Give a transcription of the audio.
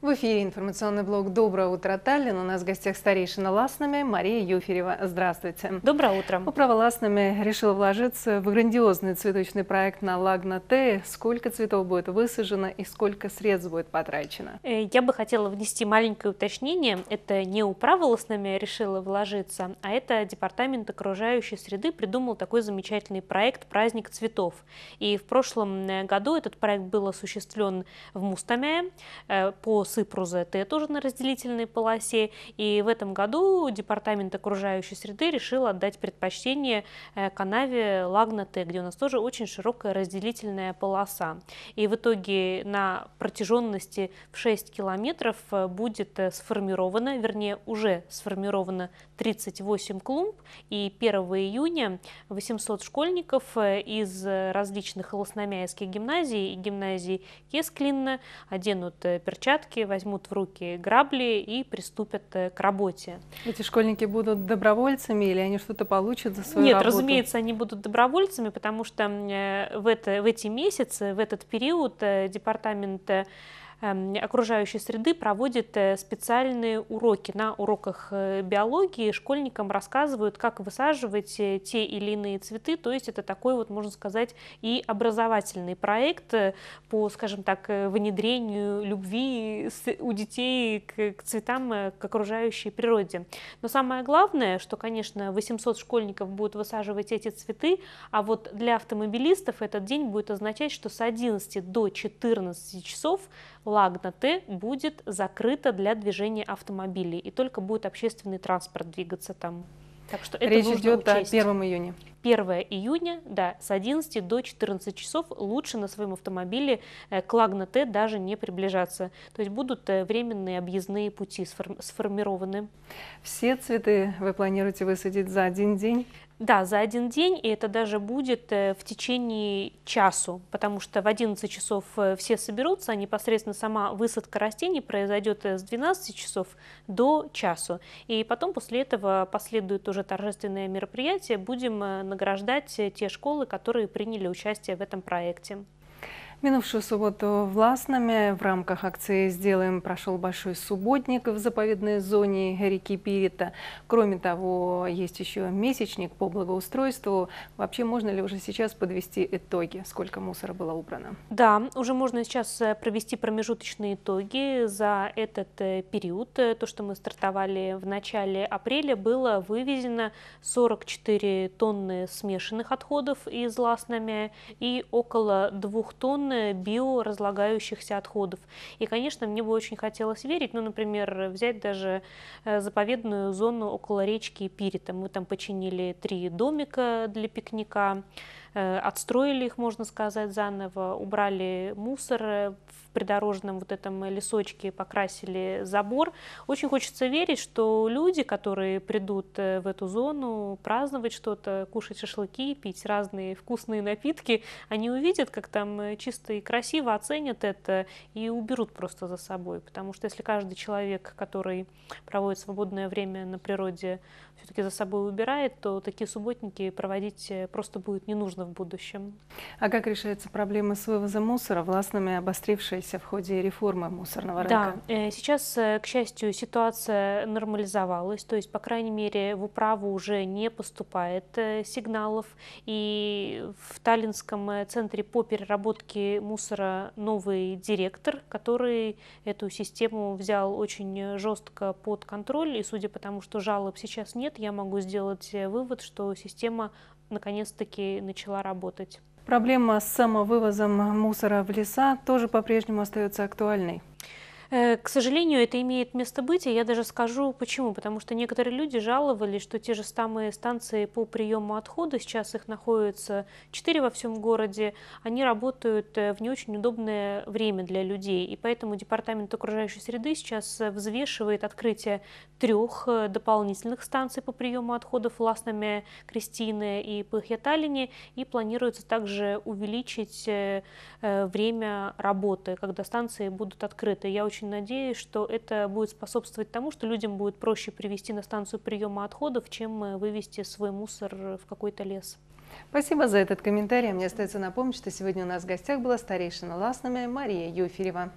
В эфире информационный блог «Доброе утро, Таллин». У нас в гостях старейшина Ласнами Мария Юферева. Здравствуйте. Доброе утро. Управа Ласнами решила вложиться в грандиозный цветочный проект на Лагна Т. Сколько цветов будет высажено и сколько средств будет потрачено? Э, я бы хотела внести маленькое уточнение. Это не управа Ласнами решила вложиться, а это департамент окружающей среды придумал такой замечательный проект «Праздник цветов». И в прошлом э, году этот проект был осуществлен в Мустаме э, по трусы Прузеты тоже на разделительной полосе. И в этом году Департамент окружающей среды решил отдать предпочтение э, канаве Лагна где у нас тоже очень широкая разделительная полоса. И в итоге на протяженности в 6 километров э, будет э, сформировано, вернее уже сформировано 38 клумб. И 1 июня 800 школьников из различных лосномяйских гимназий и гимназии Кесклинна оденут перчатки школьники возьмут в руки грабли и приступят э, к работе. Эти школьники будут добровольцами или они что-то получат за свою Нет, работу? разумеется, они будут добровольцами, потому что э, в, это, в эти месяцы, в этот период э, департамент Эм, окружающей среды проводит э, специальные уроки. На уроках э, биологии школьникам рассказывают, как высаживать э, те или иные цветы, то есть это такой вот, можно сказать, и образовательный проект по, скажем так, внедрению любви у детей к цветам, к окружающей природе. Но самое главное, что, конечно, 800 школьников будут высаживать эти цветы, а вот для автомобилистов этот день будет означать, что с 11 до 14 часов лагна будет закрыто для движения автомобилей, и только будет общественный транспорт двигаться там. Так что это Речь нужно идет учесть. о 1 июня. 1 июня, да, с 11 до 14 часов лучше на своем автомобиле э, к Лагна Т даже не приближаться. То есть будут э, временные объездные пути сформированы. Все цветы вы планируете высадить за один день? Да, за один день, и это даже будет э, в течение часу, потому что в 11 часов э, все соберутся, а непосредственно сама высадка растений произойдет э, с 12 часов до часу. И потом после этого последует уже торжественное мероприятие, будем награждать те школы, которые приняли участие в этом проекте. Минувшую субботу властными в рамках акции «Сделаем» прошел большой субботник в заповедной зоне реки Пирита. Кроме того, есть еще месячник по благоустройству. Вообще, можно ли уже сейчас подвести итоги, сколько мусора было убрано? Да, уже можно сейчас э, провести промежуточные итоги за этот э, период. Э, то, что мы стартовали в начале апреля, было вывезено 44 тонны смешанных отходов из Ласноме и около 2 тонн тонны биоразлагающихся отходов. И, конечно, мне бы очень хотелось верить, ну, например, взять даже э, заповедную зону около речки Пири, там мы там починили три домика для пикника, Э, отстроили их, можно сказать, заново, убрали мусор э, в придорожном вот этом лесочке, покрасили забор. Очень хочется верить, что люди, которые придут э, в эту зону праздновать что-то, кушать шашлыки, пить разные вкусные напитки, они увидят, как там чисто и красиво оценят это и уберут просто за собой. Потому что если каждый человек, который проводит свободное время на природе, все-таки за собой убирает, то такие субботники проводить просто будет не нужно возможно, в будущем. А как решается проблема с вывозом мусора, властными обострившаяся в ходе реформы мусорного рынка? Да, э, сейчас, э, к счастью, ситуация нормализовалась, то есть, по крайней мере, в управу уже не поступает э, сигналов, и в Таллинском центре по переработке мусора новый директор, который эту систему взял очень жестко под контроль, и судя по тому, что жалоб сейчас нет, я могу сделать вывод, что система наконец-таки начала работать. Проблема с самовывозом мусора в леса тоже по-прежнему остается актуальной. Э, к сожалению, это имеет место быть, и я даже скажу почему. Потому что некоторые люди жаловались, что те же самые станции по приему отхода, сейчас их находится 4 во всем городе, они работают э, в не очень удобное время для людей. И поэтому Департамент окружающей среды сейчас э, взвешивает открытие трех дополнительных станций по приему отходов властными Ласноме, Кристины и Пахьяталине. И планируется также увеличить время работы, когда станции будут открыты. Я очень очень надеюсь, что это будет способствовать тому, что людям будет проще привести на станцию приема отходов, чем э, вывести свой мусор в какой-то лес. Спасибо за этот комментарий. Мне остается напомнить, что сегодня у нас в гостях была старейшина Ласнами Мария Юферева.